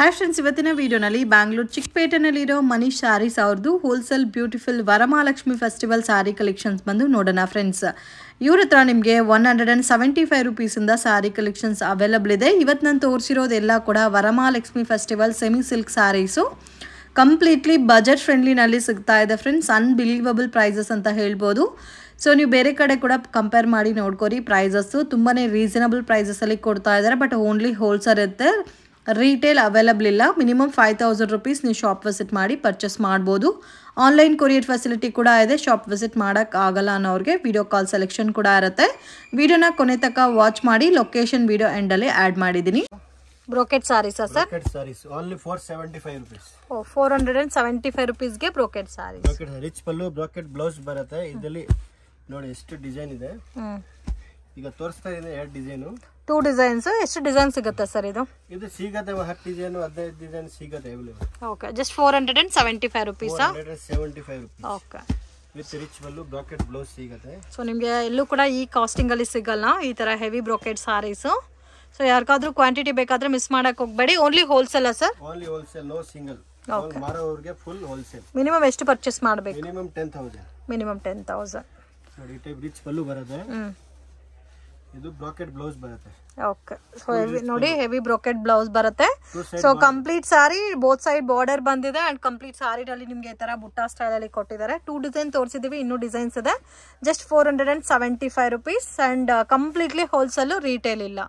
hi friends ಇವತ್ತಿನ ವೀಡಿಯೋನಲ್ಲಿ ಬ್ಯಾಂಗ್ಳೂರು ಚಿಕ್ಕಪೇಟೆನಲ್ಲಿರೋ ಮನೀಶ್ ಸ್ಯಾರೀಸ್ ಅವ್ರದ್ದು wholesale beautiful Varamahalakshmi festival sari collections ಬಂದು ನೋಡೋಣ ಫ್ರೆಂಡ್ಸ್ ಇವ್ರ ಹತ್ರ ನಿಮಗೆ one hundred and seventy five ರುಪೀಸಿಂದ ಸಾರಿ ಕಲೆಕ್ಷನ್ಸ್ ಅವೈಲಬಲ್ ಇದೆ ಇವತ್ತು ನಾನು ತೋರಿಸಿರೋದೆಲ್ಲ ಕೂಡ Varamahalakshmi festival semi silk sarees completely budget ಫ್ರೆಂಡ್ಲಿನಲ್ಲಿ ಸಿಗ್ತಾ ಇದೆ ಫ್ರೆಂಡ್ಸ್ ಅನ್ಬಿಲೀವಬಲ್ ಪ್ರೈಸಸ್ ಅಂತ ಹೇಳ್ಬೋದು ಸೊ ನೀವು ಬೇರೆ ಕಡೆ ಕೂಡ ಕಂಪೇರ್ ಮಾಡಿ ನೋಡ್ಕೋರಿ ಪ್ರೈಸಸ್ಸು ತುಂಬಾ ರೀಸನಬಲ್ ಪ್ರೈಸಸಲ್ಲಿ ಕೊಡ್ತಾ ಇದ್ದಾರೆ ಬಟ್ ಓನ್ಲಿ ಹೋಲ್ಸೇಲ್ ಇರುತ್ತೆ ರೀಟೇಲ್ ಅವೈಲಬಲ್ ಇಲ್ಲ ಮಿನಿಮಮ್ ಫೈವ್ ತೌಸಂಡ್ ರುಪೀಸ್ ನೀವು ಶಾಪ್ ವಿಸಿಟ್ ಮಾಡಿ ಪರ್ಚೇಸ್ ಮಾಡ್ಬೋದು ಆನ್ಲೈನ್ ಕೊರಿಯರ್ ಫೆಸಿಲಿಟಿ ಕೂಡ ಇದೆ ಶಾಪ್ ವಿಸಿಟ್ ಆಗಲ್ಲ ಅನ್ನೋರಿಗೆ ವಿಡಿಯೋ ಕಾಲ್ ಸೆಲೆಕ್ಷನ್ ಕೂಡ ಇರುತ್ತೆ ವಿಡಿಯೋನ ಕೊನೆ ತನಕ ವಾಚ್ ಮಾಡಿ ಲೊಕೇಶನ್ ವಿಡಿಯೋ ಎಂಡಲ್ಲಿ ಆ್ಯಡ್ ಮಾಡಿದ್ದೀನಿ ಬ್ರೋಕೆಟ್ ಸಾರೀಸಾ ಸರ್ ಫೋರ್ ಹಂಡ್ರೆಡ್ ಓ ಸೆವೆಂಟಿ ಫೈವ್ ರುಪೀಸ್ಗೆ brocade brocade rich pallu brocade blouse ಬರುತ್ತೆ ಇದರಲ್ಲಿ ನೋಡಿ ಎಷ್ಟು ಡಿಸೈನ್ ಇದೆ ಈಗ ತೋರಿಸ್ತಾ ಇದೆ ಎರಡು ಡಿಸೈನು ಟೂ ಡಿಸೈನ್ಸ್ ಎಷ್ಟು ಡಿಸೈನ್ ಸಿಗುತ್ತೆ ಸರ್ ಇದು ಇದು ಸಿಗತ್ತೆ ಹತ್ತು ಡಿಸೈನ್ ಹದಿನೈದು ಡಿಸೈನ್ ಸಿಗತ್ತೆ available okay just four hundred and seventy five rupees seventy five rupees okay with rich pallu brocade blouse ಸಿಗುತ್ತೆ ಸೊ ನಿಮಗೆ ಎಲ್ಲೂ ಕೂಡ ಈ ಕಾಸ್ಟಿಂಗಲ್ಲಿ ಸಿಗಲ್ಲ ಈ ಥರ ಹೆವಿ ಬ್ರಾಕೆಟ್ ಸಾರೀಸು ಸೊ ಯಾರಿಗಾದ್ರೂ ಕ್ವಾಂಟಿಟಿ ಬೇಕಾದ್ರೆ ಮಿಸ್ ಮಾಡಕ ಹೋಗ್ಬೇಡಿ only wholesale sir only wholesale no single ಮಾರೋರಿಗೆ ಫುಲ್ ಹೋಲ್ಸೇಲ್ ಮಿನಿಮಮ್ ಎಷ್ಟು ಪರ್ಚೇಸ್ ಮಾಡಬೇಕು ಮಿನಿಮಮ್ 10000 ಮಿನಿಮಮ್ 10000 ನೋಡಿ ಟೈಪ್ ರಿಚ್ ಬಲ್ಲು ಬರುತ್ತೆ ಇದು ಬ್ರೋಕೆಟ್ ಬ್ಲೌಸ್ ಬರುತ್ತೆ ಓಕೆ ಸೊ ಹೆವಿ ನೋಡಿ ಹೆವಿ ಬ್ರೋಕೆಟ್ ಬ್ಲೌಸ್ ಬರುತ್ತೆ so complete sari both side border ಬಂದಿದೆ ಅಂಡ್ ಕಂಪ್ಲೀಟ್ ಸಾರಿನಲ್ಲಿ ನಿಮಗೆ ಈ ತರ ಬುಟ್ಟ ಸ್ಟೈಲ್ ಅಲ್ಲಿ ಕೊಟ್ಟಿದ್ದಾರೆ ಟೂ ಡಿಸೈನ್ ತೋರಿಸಿದೀವಿ ಇನ್ನೂ ಡಿಸೈನ್ಸ್ ಇದೆ just four hundred and seventy five rupees and completely wholesale retail ಇಲ್ಲ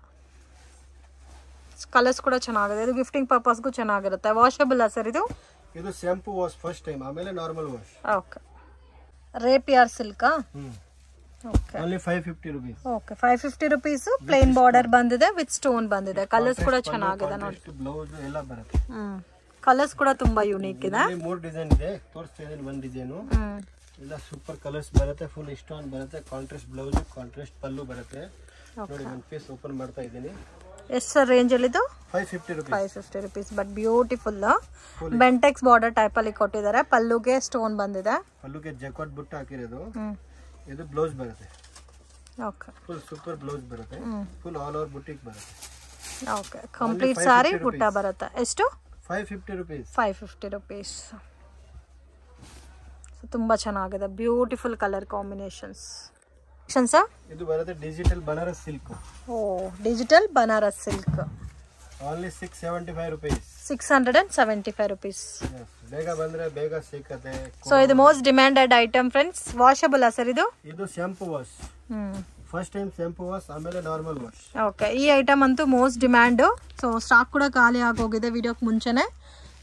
ಕಲರ್ಸ್ ಕೂಡ ಚೆನ್ನಾಗಿದೆ ಇದು ಗಿಫ್ಟಿಂಗ್ ಪರ್ಪಸ್ಗೂ ಚೆನ್ನಾಗಿರುತ್ತೆ ವಾಷಬಲ್ ಸರ್ ಇದು ಇದು ಸ್ಯಾಂಪು ವಾಶ್ ಫಸ್ಟ್ ಟೈಮ್ ಆಮೇಲೆ ನಾರ್ಮಲ್ ವಾಶ್ ಓಕೆ ರೇಪಿಯರ್ ಸಿಲ್ಕಾ ಹ್ಞೂ only five fifty rupees okay five fifty rupees plain border ಬಂದಿದೆ ವಿತ್ ಸ್ಟೋನ್ ಬಂದಿದೆ ಕಲರ್ಸ್ ಕೂಡ ಚೆನ್ನಾಗಿದೆ ನೋಡಿ ಬ್ಲೌಸ್ ಎಲ್ಲ ಬರುತ್ತೆ ಕಲರ್ಸ್ ಕೂಡ ತುಂಬಾ ಯೂನಿಕ್ ಇದೆ ಮೂರು ಡಿಸೈನ್ ಇದೆ ತೋರಿಸ್ತಾ ಇದ್ದೀನಿ ಒಂದು ಎಲ್ಲ ಸೂಪರ್ ಕಲರ್ಸ್ ಬರುತ್ತೆ ಫುಲ್ ಸ್ಟೋನ್ ಬರುತ್ತೆ ಕಾಂಟ್ರಾಸ್ಟ್ ಬ್ಲೌಸ್ ಕಾಂಟ್ರಾಸ್ಟ್ ಪಲ್ಲು ಬರುತ್ತೆ ನೋಡಿ ಒಂದು ಪೀಸ್ ಓಪನ್ ಮಾಡ್ತಾ ಇದ್ದೀನಿ ಎಷ್ಟು ಸರ್ ರೇಂಜಲ್ಲಿ ಇದು five fifty rupees five fifty rupees but beautiful Bentex border ಟೈಪಲ್ಲಿ ಕೊಟ್ಟಿದ್ದಾರೆ ಪಲ್ಲುಗೆ ಸ್ಟೋನ್ ಬಂದಿದೆ ಪಲ್ಲುಗೆ ಜಕೋಟ್ ಬುಟ್ಟು ಹಾಕಿರೋದು ಇದು ಬ್ಲೌಸ್ ಬರುತ್ತೆ ಓಕೆ ಫುಲ್ ಸೂಪರ್ ಬ್ಲೌಸ್ ಬರುತ್ತೆ ಫುಲ್ ಆಲ್ ಓವರ್ ಬುಟಿಕ್ ಬರುತ್ತೆ ಓಕೆ ಕಂಪ್ಲೀಟ್ ಸಾರಿ ಬುಟ್ಟ ಬರುತ್ತೆ ಎಷ್ಟು 550 ಫಿಫ್ಟಿ 550 ಫೈವ್ ಫಿಫ್ಟಿ ರುಪೀಸ್ ಚೆನ್ನಾಗಿದೆ ಬ್ಯೂಟಿಫುಲ್ ಕಲರ್ ಕಾಂಬಿನೇಷನ್ಸ್ ಇದು ಬರುತ್ತೆ ಡಿಜಿಟಲ್ ಬನಾರಸ್ ಸಿಲ್ಕ್ ಓ digital Banaras silk only six seventy five rupees six hundred and seventy five rupees ಬೇಗ ಬಂದ್ರೆ ಬೇಗ ಸಿಕ್ಕತ್ತೆ ಸೊ ಇದು most demanded item friends washable sir ಇದು ಇದು shampoo wash first time shampoo wash ಆಮೇಲೆ ನಾರ್ಮಲ್ ವಾಶ್ ಓಕೆ ಈ ಐಟಮ್ ಅಂತೂ ಮೋಸ್ಟ್ ಡಿಮ್ಯಾಂಡ್ ಸೊ ಸ್ಟಾಕ್ ಕೂಡ ಖಾಲಿ ಆಗೋಗಿದೆ ವಿಡಿಯೋಕ್ಕೆ ಮುಂಚೆನೆ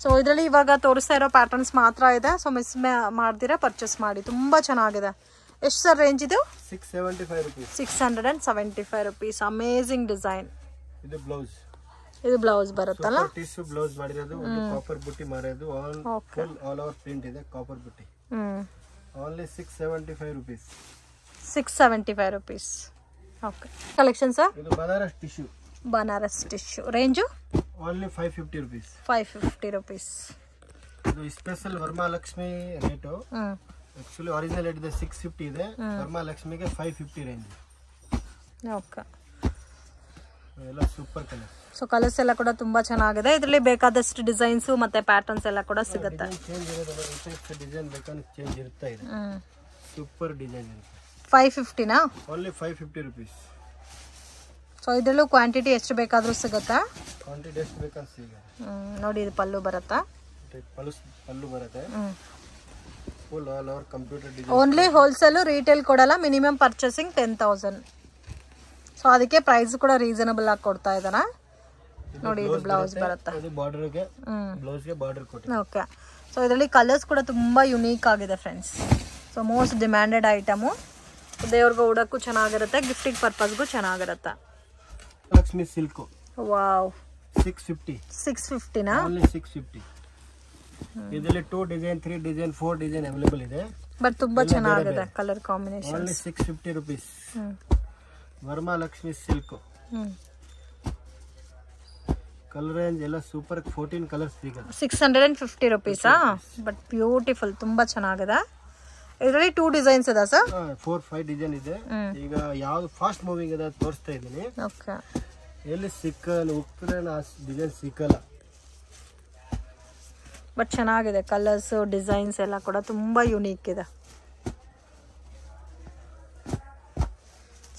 ಸೊ ಇದರಲ್ಲಿ ಇವಾಗ ತೋರಿಸ್ತಾ ಇರೋ ಪ್ಯಾಟರ್ನ್ಸ್ ಮಾತ್ರ ಇದೆ ಸೊ ಮಿಸ್ ಮಾಡ್ದಿರಾ ಪರ್ಚೇಸ್ ಮಾಡಿ ತುಂಬ ಚೆನ್ನಾಗಿದೆ ಎಷ್ಟು ಸರ್ ರೇಂಜ್ ಇದು six seventy five rupees six hundred and seventy five rupees amazing design ಇದು ಬ್ಲೌಸ್ ಇದು ಬ್ಲೌಸ್ ಬರುತ್ತಲ್ಲ ಟಿಶ್ಯೂ ಬ್ಲೌಸ್ ಮಾಡಿರೋದು ಒಂದು ಕಾಪರ್ ಬುಟ್ಟಿ ಮಾಡಿರೋದು all full all over print ಇದೆ ಕಾಪರ್ ಬುಟ್ಟಿ only six seventy five rupees six seventy five rupees okay collection sir ಇದು Banaras tissue Banaras tissue range only five fifty rupees five fifty rupees ಇದು special Lakshmi rate actually original rate ಇದೆ six fifty ಇದೆ Varma five fifty range okay ಎಲ್ಲ super colour so colours ಎಲ್ಲ ಕೂಡ ತುಂಬಾ ಚೆನ್ನಾಗಿದೆ ಇದರಲ್ಲಿ ಬೇಕಾದಷ್ಟು ಡಿಸೈನ್ಸ್ ಮತ್ತೆ ಪ್ಯಾಟರ್ನ್ಸ್ ಎಲ್ಲ ಕೂಡ ಸಿಗುತ್ತೆ ಫೈವ್ ಫಿಫ್ಟಿನಾ ಓನ್ಲಿ ಫೈವ್ ಫಿಫ್ಟಿ ಸೊ ಇದರಲ್ಲೂ ಕ್ವಾಂಟಿಟಿ ಎಷ್ಟು ಬೇಕಾದರೂ ಸಿಗುತ್ತಾ ಬೇಕಾದ್ರೂ ನೋಡಿ ಇದು ಪಲ್ಲು ಬರುತ್ತಾ ಪಲ್ಲು ಬರುತ್ತೆ ಓನ್ಲಿ ಹೋಲ್ಸೇಲು ರೀಟೇಲ್ ಕೊಡಲ್ಲ minimum purchasing ten thousand so ಅದಕ್ಕೆ ಪ್ರೈಸ್ ಕೂಡ ರೀಸನಬಲ್ ಆಗಿ ಕೊಡ್ತಾ ಇದ್ದಾನೆ ನೋಡಿ ಇದು ಬ್ಲೌಸ್ ಬರುತ್ತೆ ಬ್ಲೌಸ್ ಬ್ಲೌಸ್ಗೆ ಬಾರ್ಡರ್ ಕೊಟ್ಟು ಓಕೆ ಸೊ ಇದರಲ್ಲಿ ಕಲರ್ಸ್ ಕೂಡ ತುಂಬಾ ಯುನೀಕ್ ಆಗಿದೆ friends so most demanded item ದೇವ್ರಿಗೆ ಉಡೋಕ್ಕೂ ಚೆನ್ನಾಗಿರುತ್ತೆ ಪರ್ಪಸ್ ಪರ್ಪಸ್ಗೂ ಚೆನ್ನಾಗಿರುತ್ತೆ Lakshmi silk wow six fifty six ಫಿಫ್ಟಿನಾ ಸಿಕ್ಸ್ ಫಿಫ್ಟಿ ಇದರಲ್ಲಿ two design three design four design available ಇದೆ ಬಟ್ ತುಂಬಾ ಚೆನ್ನಾಗಿದೆ colour combination six fifty rupees Varma Lakshmi silk colour range ಎಲ್ಲ ಸೂಪರ್ 14 ಕಲರ್ ಸಿಗುತ್ತೆ 650 ರೂಪೀಸ್ ಬಟ್ ಬ್ಯೂಟಿಫುಲ್ ತುಂಬಾ ಚೆನ್ನಾಗಿದೆ ಇದರಲ್ಲಿ ಟೂ ಡಿಸೈನ್ಸ್ ಇದೆ ಸರ್ ಫೋರ್ ಫೈವ್ ಡಿಸೈನ್ ಇದೆ ಈಗ ಯಾವ್ದು ಫಾಸ್ಟ್ ಮೂವಿಂಗ್ ಇದೆ ತೋರಿಸ್ತಾ ಇದ್ದೀನಿ ಎಲ್ಲಿ ಸಿಕ್ಕಲ್ಲ ಹೋಗ್ತಾರೆ ಡಿಸೈನ್ ಸಿಕ್ಕಲ್ಲ ಬಟ್ ಚೆನ್ನಾಗಿದೆ ಕಲರ್ಸ್ ಡಿಸೈನ್ಸ್ ಎಲ್ಲ ಕೂಡ ತುಂಬಾ ಯುನೀಕ್ ಇದೆ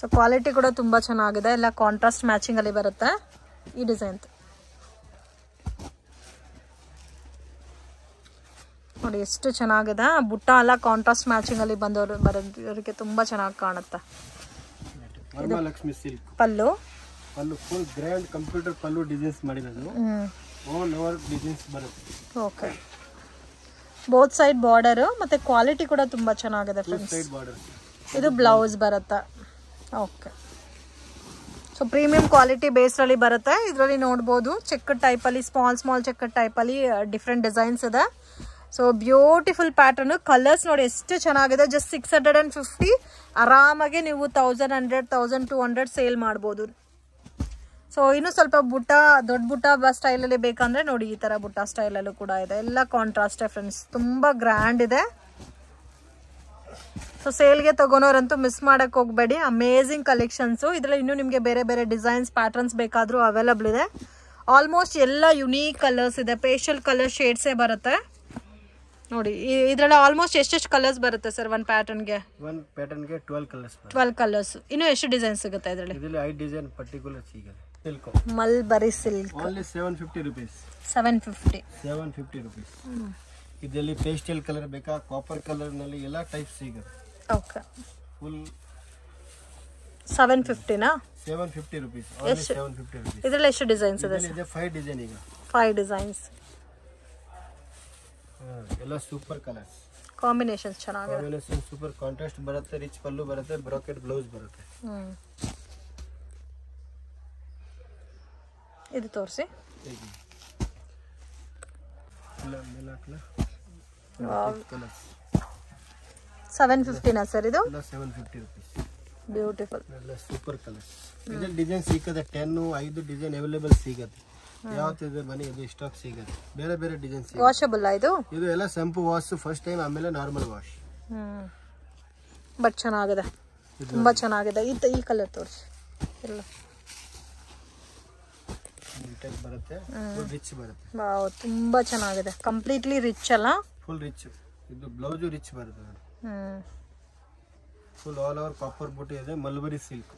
ಸೊ ಕ್ವಾಲಿಟಿ ಕೂಡ ತುಂಬಾ ಚೆನ್ನಾಗಿದೆ ಎಲ್ಲ ಕಾಂಟ್ರಾಸ್ಟ್ ಮ್ಯಾಚಿಂಗ್ ಅಲ್ಲಿ ಬರುತ್ತೆ ಈ ಡಿಸೈನ್ ನೋಡಿ ಎಷ್ಟು ಚೆನ್ನಾಗಿದೆ ಬುಟ್ಟ ಎಲ್ಲ ಕಾಂಟ್ರಾಸ್ಟ್ ಮ್ಯಾಚಿಂಗಲ್ಲಿ ಬಂದವರು ಬರೋದಕ್ಕೆ ತುಂಬ ಚೆನ್ನಾಗಿ ಕಾಣುತ್ತೆ pallu pallu full grand computer pallu designs ಮಾಡಿರೋದು ಆಲ್ ಓವರ್ ಡಿಸೈನ್ಸ್ ಬರುತ್ತೆ ಓಕೆ ಬೋತ್ ಸೈಡ್ ಬಾರ್ಡರ್ ಮತ್ತೆ ಕ್ವಾಲಿಟಿ ಕೂಡ ತುಂಬಾ ಚೆನ್ನಾಗಿದೆ ಫ್ರೆಂಡ್ಸ್ ಇದು ಬ್ಲೌಸ್ ಬರುತ್ತೆ ಓಕೆ ಸೊ ಪ್ರೀಮಿಯಂ ಕ್ವಾಲಿಟಿ ಬೇಸ್ಡಲ್ಲಿ ಬರುತ್ತೆ ಇದರಲ್ಲಿ ನೋಡ್ಬೋದು ಚೆಕ್ ಟೈಪಲ್ಲಿ ಸ್ಮಾಲ್ ಸ್ಮಾಲ್ ಚೆಕ್ ಟೈಪಲ್ಲಿ ಡಿಫ್ರೆಂಟ್ ಡಿಸೈನ್ಸ್ ಇದೆ ಸೊ ಬ್ಯೂಟಿಫುಲ್ ಪ್ಯಾಟರ್ನು ಕಲರ್ಸ್ ನೋಡಿ ಎಷ್ಟು ಚೆನ್ನಾಗಿದೆ just six hundred and fifty ಆರಾಮಾಗಿ ನೀವು thousand hundred thousand two hundred sale ಮಾಡ್ಬೋದು ಸೊ ಇನ್ನು ಸ್ವಲ್ಪ ಬುಟ್ಟ ದೊಡ್ಡ ಬುಟ್ಟ ಬ ಸ್ಟೈಲಲ್ಲಿ ಬೇಕಂದರೆ ನೋಡಿ ಈ ಥರ ಬುಟ್ಟ ಸ್ಟೈಲಲ್ಲೂ ಕೂಡ ಇದೆ ಎಲ್ಲ ಕಾಂಟ್ರಾಸ್ಟೇ ಫ್ರೆಂಡ್ಸ್ ತುಂಬ ಗ್ರ್ಯಾಂಡ್ ಇದೆ ಸೊ ಸೇಲ್ಗೆ ತೊಗೊಳೋರಂತೂ ಮಿಸ್ ಮಾಡೋಕ್ಕೆ ಹೋಗಬೇಡಿ ಅಮೇಝಿಂಗ್ ಕಲೆಕ್ಷನ್ಸು ಇದರಲ್ಲಿ ಇನ್ನೂ ನಿಮಗೆ ಬೇರೆ ಬೇರೆ ಡಿಸೈನ್ಸ್ ಪ್ಯಾಟರ್ನ್ಸ್ ಬೇಕಾದರೂ ಅವೈಲಬಲ್ ಇದೆ ಆಲ್ಮೋಸ್ಟ್ ಎಲ್ಲ ಯುನೀಕ್ ಕಲರ್ಸ್ ಇದೆ ಪೇಶಲ್ ಕಲರ್ ಶೇಡ್ಸೇ ಬರುತ್ತೆ ನೋಡಿ ಇದರಲ್ಲಿ ಆಲ್ಮೋಸ್ಟ್ ಎಷ್ಟೆಷ್ಟು ಕಲರ್ಸ್ ಬರುತ್ತೆ ಸರ್ ಒಂದು ಪ್ಯಾಟರ್ನ್ಗೆ ಒಂದು ಪ್ಯಾಟರ್ನ್ಗೆ ಟ್ವೆಲ್ ಕಲರ್ಸ್ ಟ್ವೆಲ್ ಕಲರ್ಸ್ ಇನ್ನು ಎಷ್ಟು ಡಿಸೈನ್ ಸಿಗುತ್ತೆ ಇದರಲ್ಲಿ ಇದರಲ್ಲಿ ಐದು ಡಿಸೈನ್ ಪರ್ಟಿಕ್ಯುಲರ್ ಸಿಗುತ್ತೆ silk mulberry silk only 750 rupees 750 750 rupees ಇದರಲ್ಲಿ ಪೇಸ್ಟಲ್ ಕಲರ್ ಬೇಕಾ ಕಾಪರ್ ಕಲರ್ ನಲ್ಲಿ ಎಲ್ಲ ಟೈಪ್ ಸಿಗುತ್ತೆ ಓಕೆ ಫುಲ್ 750 ನಾ 750 ರೂಪೀಸ್ ಓನ್ಲಿ 750 ರೂಪೀಸ್ ಇದರಲ್ಲಿ ಎಷ್ಟು ಡಿಸೈನ್ಸ್ ಇದೆ ಸರ್ ಇದೆ 5 ಡಿಸೈನ್ ಈಗ 5 ಡಿಸೈನ್ಸ್ ಎಲ್ಲ ಸೂಪರ್ ಕಲರ್ ಕಾಂಬಿನೇಷನ್ಸ್ ಚೆನ್ನಾಗಿದೆ ಕಾಂಬಿನೇಷನ್ ಸೂಪರ್ ಕಾಂಟ್ರಾಸ್ಟ್ ಬರುತ್ತೆ ರಿಚ್ ಪಲ್ಲು ಬರುತ್ತೆ ಬ್ರೋಕೆಟ್ ಬ್ಲೌಸ್ ಬರುತ್ತೆ ಇದು ತೋರಿಸಿ ಸೆವೆನ್ ಫಿಫ್ಟಿನಾ ಸರ್ ಇದು ಸೆವೆನ್ ಫಿಫ್ಟಿ ರುಪೀಸ್ ಬ್ಯೂಟಿಫುಲ್ ಎಲ್ಲ ಸೂಪರ್ ಕಲರ್ ಡಿಸೈನ್ ಸಿಕ್ಕದೆ ಟೆನ್ನು ಐದು ಡಿಸೈನ್ ಅವೈಲೇಬಲ್ ಸಿಗುತ್ತೆ ಯಾವತ್ತಿದ್ರೆ ಬನ್ನಿ ಇದು ಸ್ಟಾಕ್ ಸಿಗುತ್ತೆ ಬೇರೆ ಬೇರೆ ಡಿಸೈನ್ ಸಿಗುತ್ತೆ ವಾಷಬಲ್ ಇದು ಇದು ಎಲ್ಲ ಸಂಪು ವಾಶ್ ಫಸ್ಟ್ ಟೈಮ್ ಆಮೇಲೆ ನಾರ್ಮಲ್ ವಾಶ್ ಬಟ್ ಚೆನ್ನಾಗಿದೆ ತುಂಬ ಚೆನ್ನಾಗಿದೆ ಈ ಈ ಕಲರ್ ತೋರಿಸಿ ಎಲ್ಲ ಬರುತ್ತೆ ರಿಚ್ ಬರುತ್ತೆ ವಾವ್ ತುಂಬಾ ಚೆನ್ನಾಗಿದೆ ಕಂಪ್ಲೀಟ್ಲಿ ರಿಚ್ ಅಲ್ಲ ಫುಲ್ ರಿಚ್ ಇದು ಬ್ಲೌಸ್ ರಿಚ್ ಬರುತ್ತೆ ಹ್ಮ್ ಫುಲ್ ಆಲ್ ಓವರ್ ಕಾಪರ್ ಬೂಟಿ ಇದೆ ಮಲ್ಬರಿ ಸಿಲ್ಕ್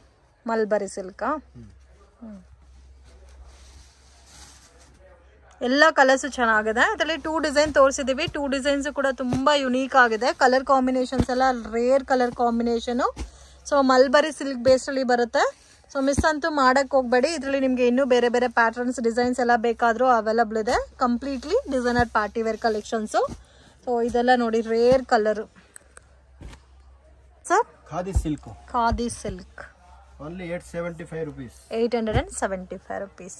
ಮಲ್ಬರಿ ಸಿಲ್ಕಾ ಹ್ಮ್ ಎಲ್ಲ ಕಲರ್ಸು ಚೆನ್ನಾಗಿದೆ ಅದರಲ್ಲಿ ಟೂ ಡಿಸೈನ್ ತೋರಿಸಿದ್ದೀವಿ ಟೂ ಡಿಸೈನ್ಸು ಕೂಡ ತುಂಬ ಯುನೀಕ್ ಆಗಿದೆ ಕಲರ್ ಕಾಂಬಿನೇಷನ್ಸ್ ಎಲ್ಲ rare colour combination so mulberry silk ಬೇಸ್ಡಲ್ಲಿ ಬರುತ್ತೆ ಸೊ ಮಿಸ್ ಅಂತೂ ಮಾಡೋಕ್ಕೆ ಹೋಗಬೇಡಿ ಇದರಲ್ಲಿ ನಿಮಗೆ ಇನ್ನೂ ಬೇರೆ ಬೇರೆ ಪ್ಯಾಟರ್ನ್ಸ್ ಡಿಸೈನ್ಸ್ ಎಲ್ಲ ಬೇಕಾದರೂ ಅವೈಲಬಲ್ ಇದೆ completely designer party wear collections so ಇದೆಲ್ಲ ನೋಡಿ rare colour sir khadi silk khadi silk only eight seventy five rupees eight hundred and seventy five rupees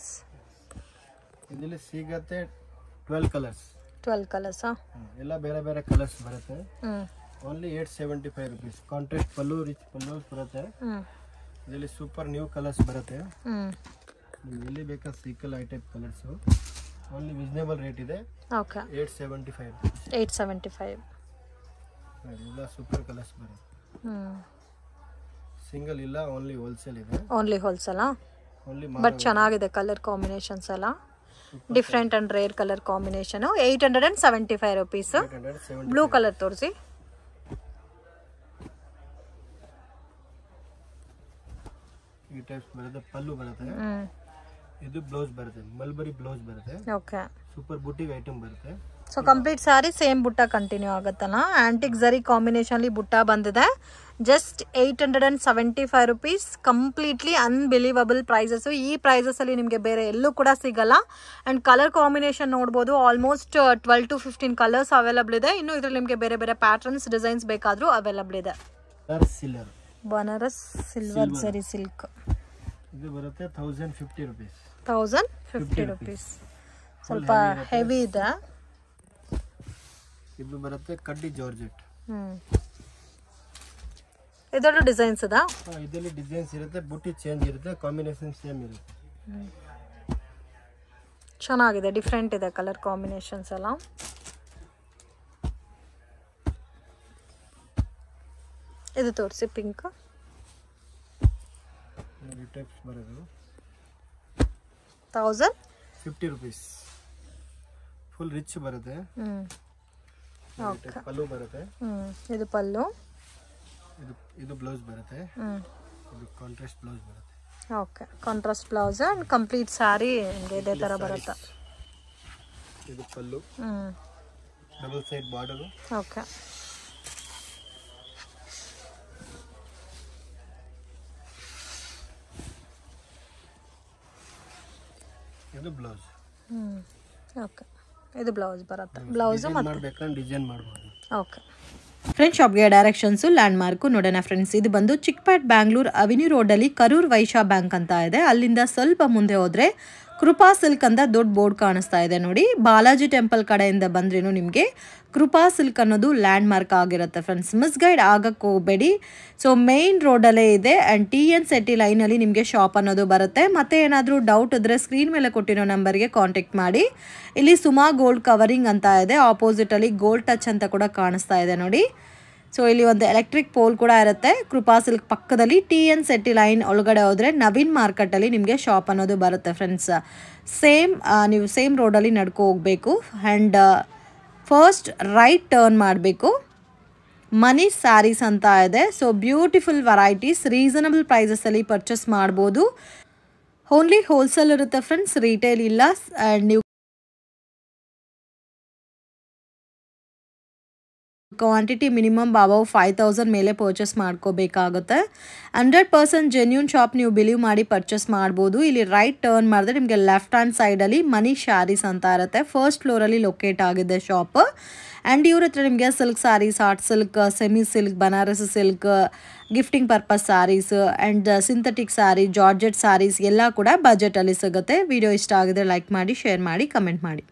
ಇದರಲ್ಲಿ ಸಿಗತ್ತೆ ಟ್ವೆಲ್ ಕಲರ್ಸ್ ಟ್ವೆಲ್ ಕಲರ್ಸಾ ಎಲ್ಲ ಬೇರೆ ಬೇರೆ ಕಲರ್ಸ್ ಬರುತ್ತೆ only eight seventy five rupees contrast pallu rich pallu ಬರುತ್ತೆ ಇದರಲ್ಲಿ ಸೂಪರ್ ನ್ಯೂ ಕಲರ್ಸ್ ಬರುತ್ತೆ ಹ್ಞೂ ಎಲ್ಲಿ ಬೇಕಾದ ಸಿಕ್ಕಲ್ ಐ type colours only reasonable rate ಇದೆ okay eight seventy five eight seventy five ಎಲ್ಲ ಸೂಪರ್ ಕಲರ್ಸ್ ಬರುತ್ತೆ ಸಿಂಗಲ್ ಇಲ್ಲ ಓನ್ಲಿ ಹೋಲ್ಸೇಲ್ ಇದೆ ಓನ್ಲಿ ಹೋಲ್ಸೇಲಾ ಓನ್ಲಿ ಬಟ್ ಚೆನ್ನಾಗಿದೆ ಕಲರ್ ಕಾಂಬಿನೇಷನ್ಸ್ ಎಲ್ಲ different and rare colour combination eight hundred and seventy five rupees blue colour ತೋರಿಸಿ ಈ ಬರುತ್ತೆ ಇದು ಬ್ಲೌಸ್ ಬರುತ್ತೆ ಮಲ್ಬರಿ ಬ್ಲೌಸ್ ಬರುತ್ತೆ ಓಕೆ ಸೂಪರ್ ಬುಟ್ಟಿಗೆ ಐಟಮ್ ಬರುತ್ತೆ ಸೊ ಕಂಪ್ಲೀಟ್ ಸಾರಿ ಸೇಮ್ ಬುಟ್ಟ ಕಂಟಿನ್ಯೂ ಆಗುತ್ತಲ್ಲ ಆ್ಯಂಟಿಕ್ ಝರಿ ಕಾಂಬಿನೇಷನ್ಲಿ ಬುಟ್ಟ ಬಂದಿದೆ just eight hundred and seventy five rupees completely unbelievable prices ಈ ಪ್ರೈಸಸಲ್ಲಿ ನಿಮಗೆ ಬೇರೆ ಎಲ್ಲೂ ಕೂಡ ಸಿಗಲ್ಲ ಆ್ಯಂಡ್ ಕಲರ್ ಕಾಂಬಿನೇಷನ್ ನೋಡ್ಬೋದು almost twelve to fifteen colours available ಇದೆ ಇನ್ನು ಇದರಲ್ಲಿ ನಿಮಗೆ ಬೇರೆ ಬೇರೆ ಪ್ಯಾಟರ್ನ್ಸ್ ಡಿಸೈನ್ಸ್ ಬೇಕಾದರೂ ಅವೈಲಬಲ್ ಇದೆ ಬನಾರಸ್ ಸಿಲ್ವರ್ ಸರಿ ಸಿಲ್ಕ್ ಇದು ಬರುತ್ತೆ ಫಿಫ್ಟಿ ರುಪೀಸ್ ಸ್ವಲ್ಪ ಹೆವಿ ಇದೆ ಇದು ಬರುತ್ತೆ ಕಡ್ಡಿ ಜಾರ್ಜೆಟ್ ಇದರಲ್ಲಿ ಡಿಸೈನ್ಸ್ ಅದಾ ಇದರಲ್ಲಿ ಡಿಸೈನ್ಸ್ ಇರುತ್ತೆ ಬುಟ್ಟಿ ಚೇಂಜ್ ಇರುತ್ತೆ ಕಾಂಬಿನೇಷನ್ ಸೇಮ್ ಇರುತ್ತೆ ಚೆನ್ನಾಗಿದೆ ಡಿಫ್ರೆಂಟ್ ಇದೆ ಕಲರ್ ಕಾಂಬಿನೇಷನ್ಸ್ ಎಲ್ಲ ಇದು ತೋರಿಸಿ ಪಿಂಕ್ ಟೈಪ್ಸ್ ಬರೋದು thousand fifty rupees full rich ಬರುತ್ತೆ ಪಲ್ಲು ಬರುತ್ತೆ ಇದು ಪಲ್ಲು ಇದು ಇದು ಬ್ಲೌಸ್ ಬರುತ್ತೆ ಇದು ಕಾಂಟ್ರಾಸ್ಟ್ ಬ್ಲೌಸ್ ಬರುತ್ತೆ okay contrast blouse and complete sari ನಿಮಗೆ ಇದೇ ಥರ ಬರುತ್ತೆ ಇದು pallu double side border okay ಇದು ಬ್ಲೌಸ್ ಹ್ಞೂ ಓಕೆ ಇದು ಬ್ಲೌಸ್ ಬರುತ್ತೆ ಬ್ಲೌಸ್ ಡಿಸೈನ್ ಓಕೆ ಫ್ರೆಂಡ್ ಶಾಪ್ಗೆ ಡೈರೆಕ್ಷನ್ಸು ಲ್ಯಾಂಡ್ ಮಾರ್ಕು ನೋಡೋಣ ಫ್ರೆಂಡ್ಸ್ ಇದು ಬಂದು ಚಿಕ್ಪೇಟ್ ಬ್ಯಾಂಗ್ಳೂರ್ ರೋಡ್ ಅಲ್ಲಿ ಕರೂರ್ ವೈಶಾ ಬ್ಯಾಂಕ್ ಅಂತ ಇದೆ ಅಲ್ಲಿಂದ ಸ್ವಲ್ಪ ಮುಂದೆ ಹೋದ್ರೆ ಕೃಪಾ ಸಿಲ್ಕ್ ಅಂತ ದೊಡ್ಡ ಬೋರ್ಡ್ ಕಾಣಿಸ್ತಾ ಇದೆ ನೋಡಿ ಬಾಲಾಜಿ ಟೆಂಪಲ್ ಕಡೆಯಿಂದ ಬಂದ್ರೇನು ನಿಮಗೆ ಕೃಪಾ ಸಿಲ್ಕ್ ಅನ್ನೋದು ಲ್ಯಾಂಡ್ ಮಾರ್ಕ್ ಆಗಿರುತ್ತೆ ಫ್ರೆಂಡ್ಸ್ ಮಿಸ್ಗೈಡ್ ಆಗಕ್ಕೆ ಹೋಗ್ಬೇಡಿ ಸೊ ಮೇಯ್ನ್ ರೋಡಲ್ಲೇ ಇದೆ ಆ್ಯಂಡ್ ಟಿ ಎನ್ ಸೆಟ್ಟಿ ಲೈನಲ್ಲಿ ನಿಮಗೆ ಶಾಪ್ ಅನ್ನೋದು ಬರುತ್ತೆ ಮತ್ತೆ ಏನಾದರೂ ಡೌಟ್ ಇದ್ದರೆ ಸ್ಕ್ರೀನ್ ಮೇಲೆ ಕೊಟ್ಟಿರೋ ನಂಬರ್ಗೆ ಕಾಂಟ್ಯಾಕ್ಟ್ ಮಾಡಿ ಇಲ್ಲಿ ಸುಮಾ ಗೋಲ್ಡ್ ಕವರಿಂಗ್ ಅಂತ ಇದೆ ಆಪೋಸಿಟಲ್ಲಿ ಗೋಲ್ಡ್ ಟಚ್ ಅಂತ ಕೂಡ ಕಾಣಿಸ್ತಾ ಇದೆ ನೋಡಿ ಸೊ ಇಲ್ಲಿ ಒಂದು ಎಲೆಕ್ಟ್ರಿಕ್ ಪೋಲ್ ಕೂಡ ಇರುತ್ತೆ ಕೃಪಾ ಸಿಲ್ಕ್ ಪಕ್ಕದಲ್ಲಿ ಟಿ ಎನ್ ಸೆಟ್ಟಿ ಲೈನ್ ಒಳಗಡೆ ಹೋದರೆ ನವೀನ್ ಮಾರ್ಕೆಟಲ್ಲಿ ನಿಮಗೆ ಶಾಪ್ ಅನ್ನೋದು ಬರುತ್ತೆ ಫ್ರೆಂಡ್ಸ್ ಸೇಮ್ ನೀವು ಸೇಮ್ ರೋಡಲ್ಲಿ ನಡ್ಕೊ ಹೋಗಬೇಕು ಅಂಡ್ ಫಸ್ಟ್ ರೈಟ್ ಟರ್ನ್ ಮಾಡಬೇಕು ಮನಿ ಸ್ಯಾರೀಸ್ ಅಂತ ಇದೆ ಸೊ ಬ್ಯೂಟಿಫುಲ್ ವೆರೈಟೀಸ್ ರೀಸನಬಲ್ ಅಲ್ಲಿ ಪರ್ಚೇಸ್ ಮಾಡ್ಬೋದು ಓನ್ಲಿ ಹೋಲ್ಸೇಲ್ ಇರುತ್ತೆ ಫ್ರೆಂಡ್ಸ್ ರಿಟೇಲ್ ಇಲ್ಲ ಅಂಡ್ ನೀವು ಕ್ವಾಂಟಿಟಿ ಮಿನಿಮಮ್ ಬಾಬಾವು ಫೈವ್ ತೌಸಂಡ್ ಮೇಲೆ ಪರ್ಚೇಸ್ ಮಾಡ್ಕೋಬೇಕಾಗುತ್ತೆ ಹಂಡ್ರೆಡ್ ಪರ್ಸೆಂಟ್ ಜೆನ್ಯೂನ್ ಶಾಪ್ ನೀವು ಬಿಲೀವ್ ಮಾಡಿ ಪರ್ಚೇಸ್ ಮಾಡ್ಬೋದು ಇಲ್ಲಿ ರೈಟ್ ಟರ್ನ್ ಮಾಡಿದ್ರೆ ನಿಮಗೆ ಲೆಫ್ಟ್ ಹ್ಯಾಂಡ್ ಸೈಡಲ್ಲಿ ಮನಿ ಶಾರೀಸ್ ಅಂತ ಇರುತ್ತೆ ಫಸ್ಟ್ ಫ್ಲೋರಲ್ಲಿ ಲೊಕೇಟ್ ಆಗಿದೆ ಶಾಪ್ ಆ್ಯಂಡ್ ಇವ್ರ ಹತ್ರ ನಿಮಗೆ silk sarees art silk semi silk Banaras silk gifting purpose sarees and synthetic sari georgette sarees ಎಲ್ಲ ಕೂಡ ಬಜೆಟಲ್ಲಿ ಸಿಗುತ್ತೆ ವಿಡಿಯೋ ಇಷ್ಟ ಆಗಿದೆ ಲೈಕ್ ಮಾಡಿ ಶೇರ್ ಮಾಡಿ ಕಮೆಂಟ್ ಮಾಡಿ